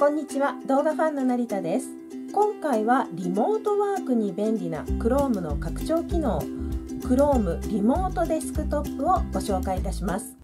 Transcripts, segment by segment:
こんにちは動画ファンの成田です今回はリモートワークに便利な Chrome の拡張機能 Chrome リモートデスクトップをご紹介いたします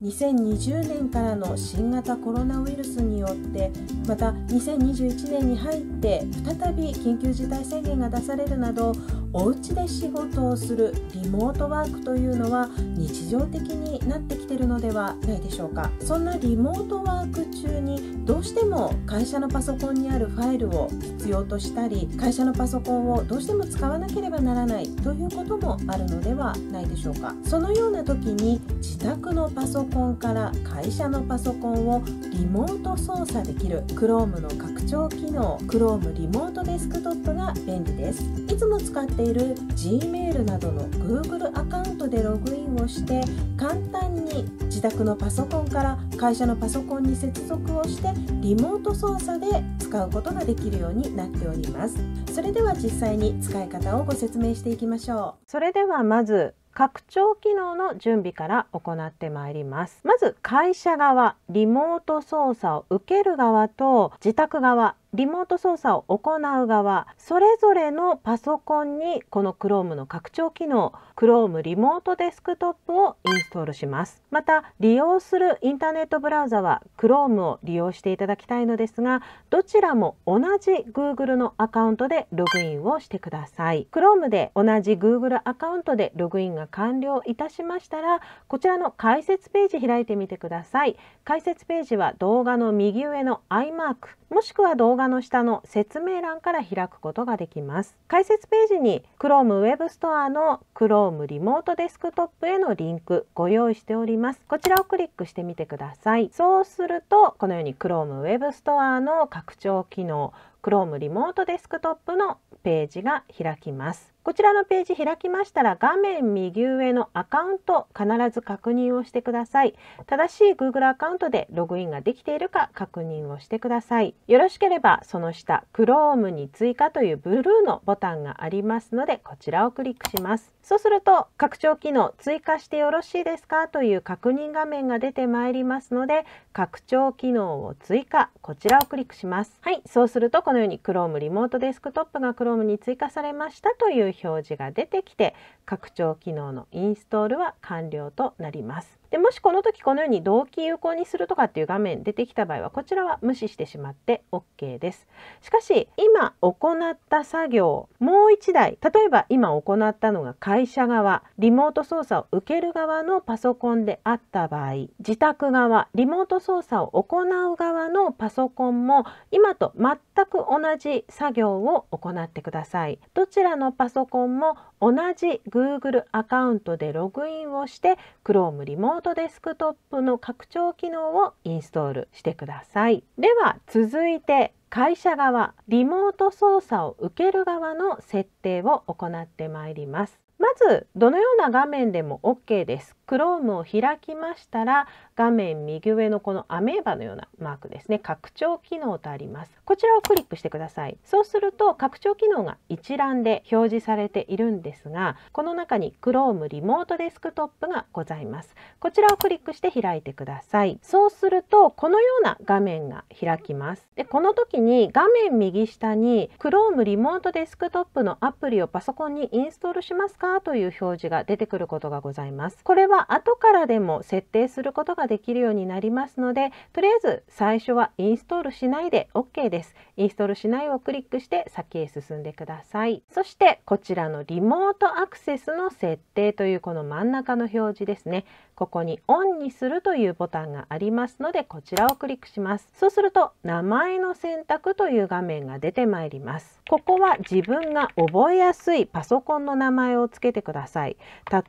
2020年からの新型コロナウイルスによってまた2021年に入って再び緊急事態宣言が出されるなどお家で仕事をするリモートワークというのは日常的になってきてるのではないでしょうかそんなリモートワーク中にどうしても会社のパソコンにあるファイルを必要としたり会社のパソコンをどうしても使わなければならないということもあるのではないでしょうかそのような時に自宅のパソコンから会社のパソコンをリモート操作できる Chrome の拡張機能 Chrome リモートデスクトップが便利ですいつも使っている Gmail などの Google アカウントでログインをして簡単に自宅のパソコンから会社のパソコンに接続をしてリモート操作で使うことができるようになっておりますそれでは実際に使い方をご説明していきましょうそれではまず拡張機能の準備から行ってまいりますまず会社側リモート操作を受ける側と自宅側リモート操作を行う側それぞれのパソコンにこの Chrome の拡張機能 Chrome リモートデスクトップをインストールしますまた利用するインターネットブラウザは Chrome を利用していただきたいのですがどちらも同じ Google のアカウントでログインをしてください Chrome で同じ Google アカウントでログインが完了いたしましたらこちらの解説ページ開いてみてください解説ページは動画の右上のアイマークもしくは動画葉の下の説明欄から開くことができます解説ページに Chrome Web ストアの Chrome リモートデスクトップへのリンクご用意しておりますこちらをクリックしてみてくださいそうするとこのように Chrome Web ストアの拡張機能 Chrome リモートデスクトップのページが開きますこちらのページ開きましたら画面右上のアカウント必ず確認をしてください。正しい Google アカウントでログインができているか確認をしてください。よろしければその下 Chrome に追加というブルーのボタンがありますのでこちらをクリックします。そうすると拡張機能追加してよろしいですかという確認画面が出てまいりますので拡張機能を追加こちらをクリックします。はい、そうするとこのように Chrome リモートデスクトップが Chrome に追加されましたという表示が出てきて拡張機能のインストールは完了となります。でもしこの時このように同期有効にするとかっていう画面出てきた場合はこちらは無視してしまって OK です。しかし今行った作業もう1台例えば今行ったのが会社側リモート操作を受ける側のパソコンであった場合自宅側リモート操作を行う側のパソコンも今と全く同じ作業を行ってくださいどちらのパソコンも同じ Google アカウントでログインをして Chrome リモートデスクトップの拡張機能をインストールしてくださいでは続いて会社側リモート操作を受ける側の設定を行ってまいりますまずどのような画面でも OK です Chrome を開きましたら画面右上のこのアメーバのようなマークですね拡張機能とありますこちらをクリックしてくださいそうすると拡張機能が一覧で表示されているんですがこの中に Chrome リモートデスクトップがございますこちらをクリックして開いてくださいそうするとこのような画面が開きますでこの時に画面右下に Chrome リモートデスクトップのアプリをパソコンにインストールしますかという表示が出てくることがございますこれはは後からでも設定することができるようになりますのでとりあえず最初はインストールしないで OK ですインストールしないをクリックして先へ進んでくださいそしてこちらのリモートアクセスの設定というこの真ん中の表示ですねここにオンにするというボタンがありますのでこちらをクリックしますそうすると名前の選択という画面が出てまいりますここは自分が覚えやすいパソコンの名前をつけてください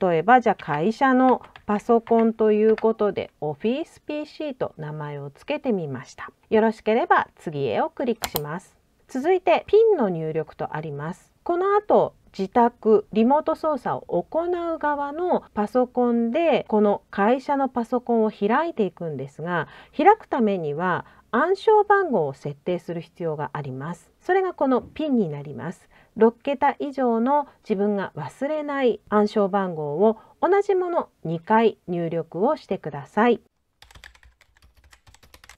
例えばじゃあ会社のパソコンということで Office PC と名前をつけてみましたよろしければ次へをクリックします続いてピンの入力とありますこの後自宅リモート操作を行う側のパソコンでこの会社のパソコンを開いていくんですが開くためには暗証番号を設定する必要がありますそれがこのピンになります6桁以上の自分が忘れない暗証番号を同じもの2回入力をしてください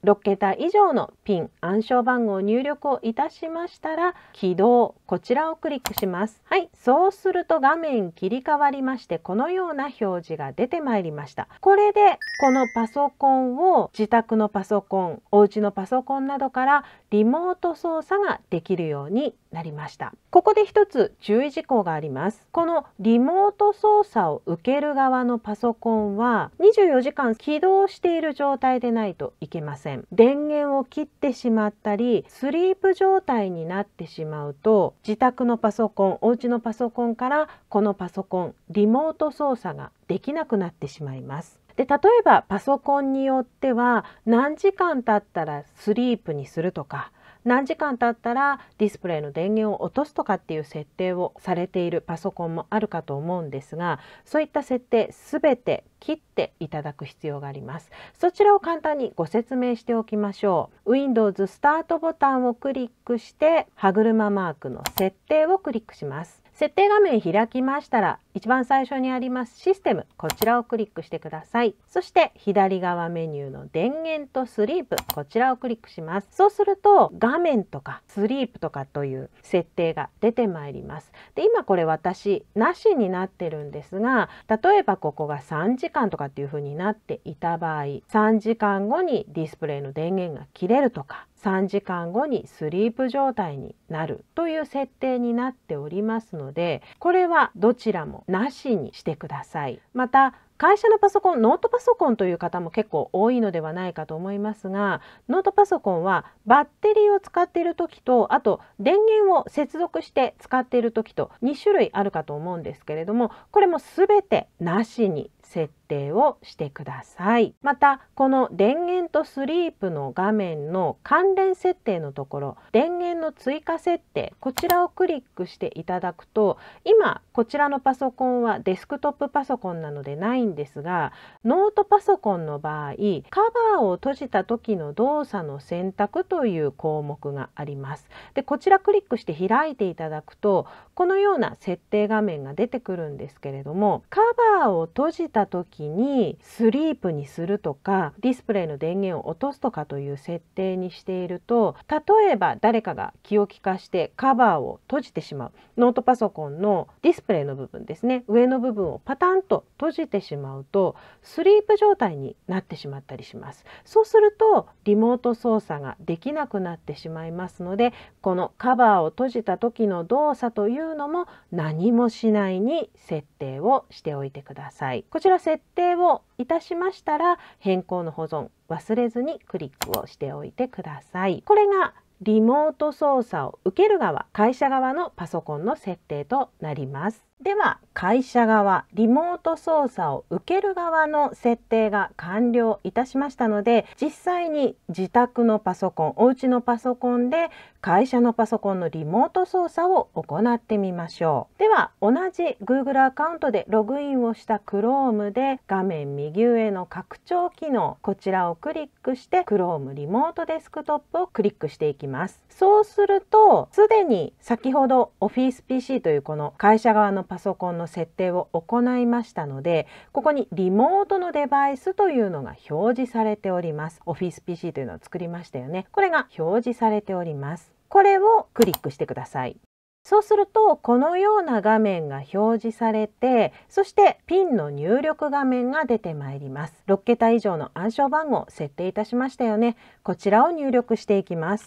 6桁以上のピン暗証番号入力をいたしましたら起動こちらをクリックしますはいそうすると画面切り替わりましてこのような表示が出てまいりましたこれでこのパソコンを自宅のパソコンお家のパソコンなどからリモート操作ができるようになりましたここで一つ注意事項がありますこのリモート操作を受ける側のパソコンは24時間起動している状態でないといけません電源を切ってしまったりスリープ状態になってしまうと自宅のパソコンお家のパソコンからこのパソコンリモート操作ができなくなってしまいますで例えばパソコンによっては何時間経ったらスリープにするとか何時間経ったらディスプレイの電源を落とすとかっていう設定をされているパソコンもあるかと思うんですがそういった設定すべて切っていただく必要がありますそちらを簡単にご説明しておきましょう Windows スタートボタンをクリックして歯車マークの設定をクリックします設定画面開きましたら一番最初にありますシステムこちらをクリックしてくださいそして左側メニューの電源とスリープこちらをクリックしますそうすると画面とかスリープとかという設定が出てまいりますで今これ私なしになってるんですが例えばここが3時間とかっていう風になっていた場合3時間後にディスプレイの電源が切れるとか3時間後にスリープ状態になるという設定になっておりますのでこれはどちらもなしにしてくださいまた会社のパソコンノートパソコンという方も結構多いのではないかと思いますがノートパソコンはバッテリーを使っている時とあと電源を接続して使っている時と2種類あるかと思うんですけれどもこれも全てなしに設定をしてくださいまたこの電源とスリープの画面の関連設定のところ電源の追加設定こちらをクリックしていただくと今こちらのパソコンはデスクトップパソコンなのでないんですがノートパソコンの場合カバーを閉じた時の動作の選択という項目がありますでこちらクリックして開いていただくとこのような設定画面が出てくるんですけれどもカバーを閉じたた時にスリープにするとかディスプレイの電源を落とすとかという設定にしていると例えば誰かが気を利かしてカバーを閉じてしまうノートパソコンのディスプレイの部分ですね上の部分をパタンと閉じてしまうとスリープ状態になってしまったりしますそうするとリモート操作ができなくなってしまいますのでこのカバーを閉じた時の動作というのも何もしないに設定をしておいてくださいこちちら設定をいたしましたら変更の保存忘れずにクリックをしておいてください。これがリモート操作を受ける側会社側のパソコンの設定となります。では会社側リモート操作を受ける側の設定が完了いたしましたので実際に自宅のパソコンお家のパソコンで会社のパソコンのリモート操作を行ってみましょうでは同じ Google アカウントでログインをした Chrome で画面右上の拡張機能こちらをクリックして Chrome リモートデスクトップをクリックしていきますそうするとすでに先ほど OfficePC というこの会社側のパソコンの設定を行いましたのでここにリモートのデバイスというのが表示されております Office PC というのを作りましたよねこれが表示されておりますこれをクリックしてくださいそうするとこのような画面が表示されてそしてピンの入力画面が出てまいります6桁以上の暗証番号設定いたしましたよねこちらを入力していきます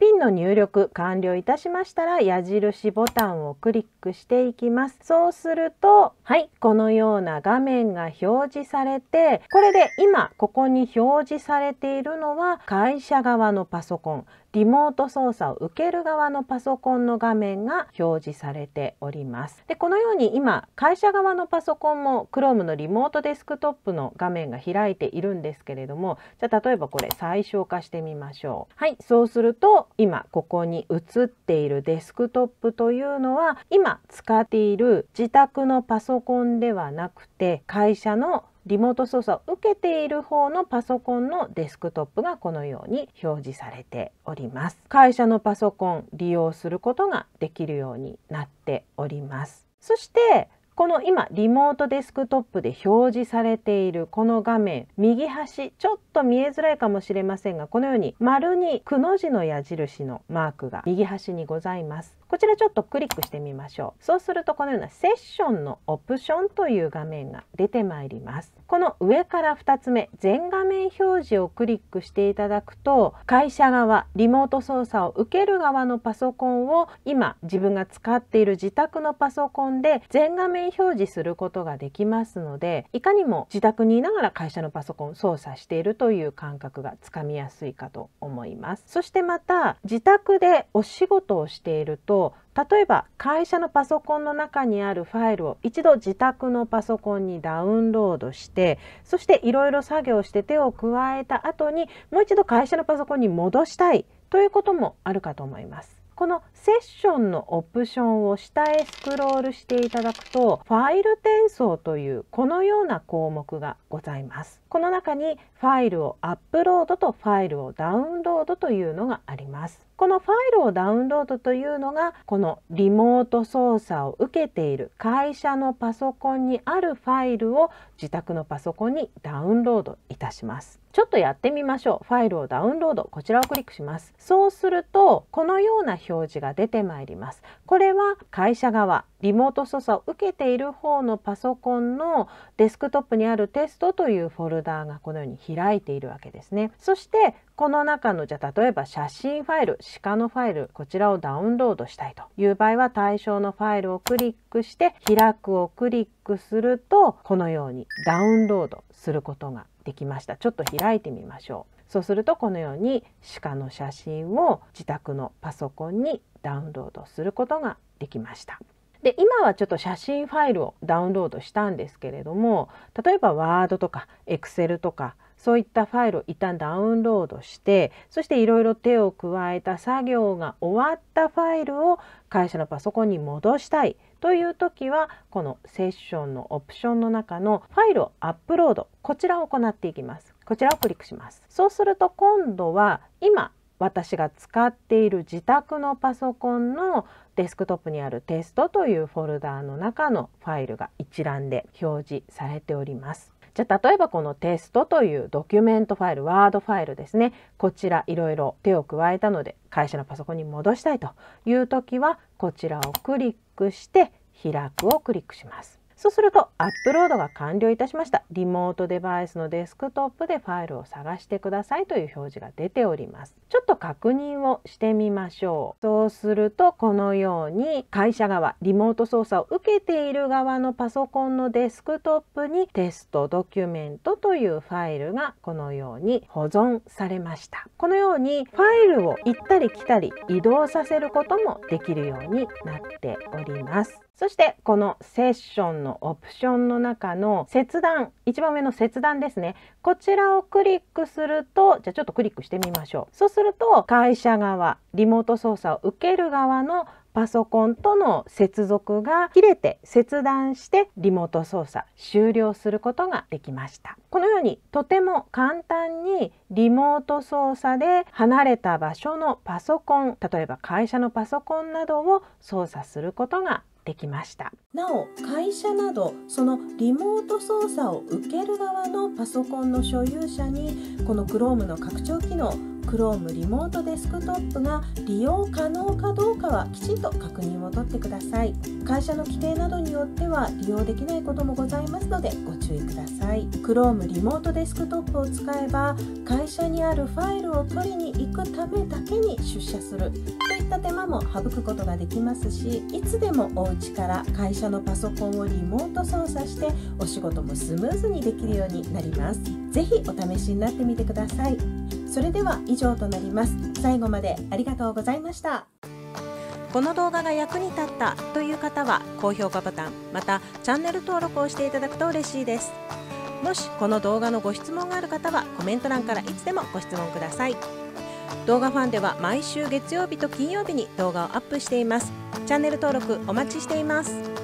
ピンの入力完了いたしましたら矢印ボタンをクリックしていきますそうするとはいこのような画面が表示されてこれで今ここに表示されているのは会社側のパソコンリモート操作を受ける側のパソコンの画面が表示されておりますでこのように今会社側のパソコンも Chrome のリモートデスクトップの画面が開いているんですけれどもじゃあ例えばこれ最小化してみましょうはいそうすると今ここに映っているデスクトップというのは今使っている自宅のパソコンではなくて会社のリモート操作を受けている方のパソコンのデスクトップがこのように表示されております会社のパソコン利用することができるようになっておりますそしてこの今リモートデスクトップで表示されているこの画面右端ちょっと見えづらいかもしれませんがこのように丸にくの字の矢印のマークが右端にございますこちらちょっとクリックしてみましょうそうするとこのようなセッションのオプションという画面が出てまいりますこの上から2つ目全画面表示をクリックしていただくと会社側リモート操作を受ける側のパソコンを今自分が使っている自宅のパソコンで全画面表示することができますのでいかにも自宅にいながら会社のパソコン操作しているという感覚がつかみやすいかと思いますそしてまた自宅でお仕事をしているとと例えば会社のパソコンの中にあるファイルを一度自宅のパソコンにダウンロードしてそしていろいろ作業して手を加えた後にもう一度会社のパソコンに戻したいということもあるかと思います。このセッションのオプションを下へスクロールしていただくとファイル転送というこのような項目がございます。この中にファイルをアップロードとファイルをダウンロードというのがありますこのファイルをダウンロードというのがこのリモート操作を受けている会社のパソコンにあるファイルを自宅のパソコンにダウンロードいたしますちょっとやってみましょうファイルをダウンロードこちらをクリックしますそうするとこのような表示が出てまいりますこれは会社側リモート操作を受けている方のパソコンのデスクトップにあるテストというフォルルダーがこのように開いているわけですね。そしてこの中のじゃ例えば写真ファイル鹿のファイルこちらをダウンロードしたいという場合は対象のファイルをクリックして開くをクリックするとこのようにダウンロードすることができましたちょっと開いてみましょうそうするとこのように鹿の写真を自宅のパソコンにダウンロードすることができましたで今はちょっと写真ファイルをダウンロードしたんですけれども例えばワードとかエクセルとかそういったファイルを一旦ダウンロードしてそしていろいろ手を加えた作業が終わったファイルを会社のパソコンに戻したいという時はこのセッションのオプションの中のファイルをアップロードこちらを行っていきますこちらをクリックしますそうすると今度は今私が使っている自宅のパソコンのデスクトップにあるテストというフォルダーの中のファイルが一覧で表示されております。じゃ例えばこのテストというドキュメントファイル、ワードファイルですね。こちらいろいろ手を加えたので会社のパソコンに戻したいという時はこちらをクリックして開くをクリックします。そうするとアップロードが完了いたしましたリモートデバイスのデスクトップでファイルを探してくださいという表示が出ておりますちょっと確認をしてみましょうそうするとこのように会社側リモート操作を受けている側のパソコンのデスクトップにテストドキュメントというファイルがこのように保存されましたこのようにファイルを行ったり来たり移動させることもできるようになっておりますそしてこのセッションのオプションの中の切断一番上の切断ですねこちらをクリックするとじゃあちょっとクリックしてみましょうそうすると会社側リモート操作を受ける側のパソコンとの接続が切れて切断してリモート操作終了することができましたこのようにとても簡単にリモート操作で離れた場所のパソコン例えば会社のパソコンなどを操作することができましたなお会社などそのリモート操作を受ける側のパソコンの所有者にこの Chrome の拡張機能 Chrome リモートデスクトップが利用可能かどうかはきちんと確認を取ってください会社の規定などによっては利用できないこともございますのでご注意ください Chrome リモートデスクトップを使えば会社にあるファイルを取りに行くためだけに出社するといった手間も省くことができますしいつでもお家から会社のパソコンをリモート操作してお仕事もスムーズにできるようになります是非お試しになってみてくださいそれでは以上となります最後までありがとうございましたこの動画が役に立ったという方は高評価ボタンまたチャンネル登録をしていただくと嬉しいですもしこの動画のご質問がある方はコメント欄からいつでもご質問ください動画ファンでは毎週月曜日と金曜日に動画をアップしていますチャンネル登録お待ちしています